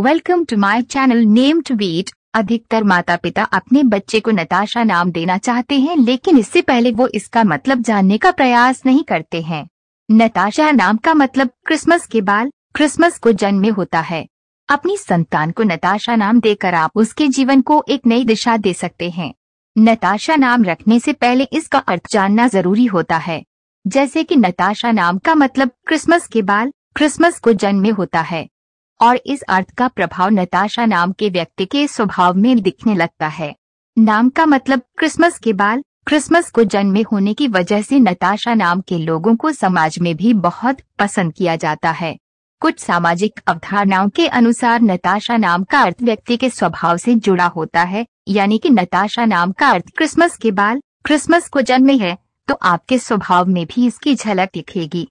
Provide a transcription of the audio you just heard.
welcome to my channel name to beat अधिकतर माता पिता अपने बच्चे को नताशा नाम देना चाहते हैं लेकिन इससे पहले वो इसका मतलब जानने का प्रयास नहीं करते हैं नताशा नाम का मतलब क्रिसमस के बाल क्रिसमस को जन्म होता है अपनी संतान को नताशा नाम देकर आप उसके जीवन को एक नई दिशा दे सकते हैं नताशा नाम रखने से पहले इसका अर्थ जानना जरूरी होता है जैसे कि नताशा नाम का मतलब क्रिसमस के बाल क्रिसमस को जन्म होता है और इस अर्थ का प्रभाव नताशा नाम के व्यक्ति के स्वभाव में दिखने लगता है नाम का मतलब क्रिसमस के बाल क्रिसमस को जन्मे होने की वजह से नताशा नाम के लोगों को समाज में भी बहुत पसंद किया जाता है कुछ सामाजिक अवधारणाओं के अनुसार नताशा नाम का अर्थ व्यक्ति के स्वभाव से जुड़ा होता है यानी कि नताशा नाम का अर्थ क्रिसमस के बाल क्रिसमस को जन्मे है तो आपके स्वभाव में भी इसकी झलक दिखेगी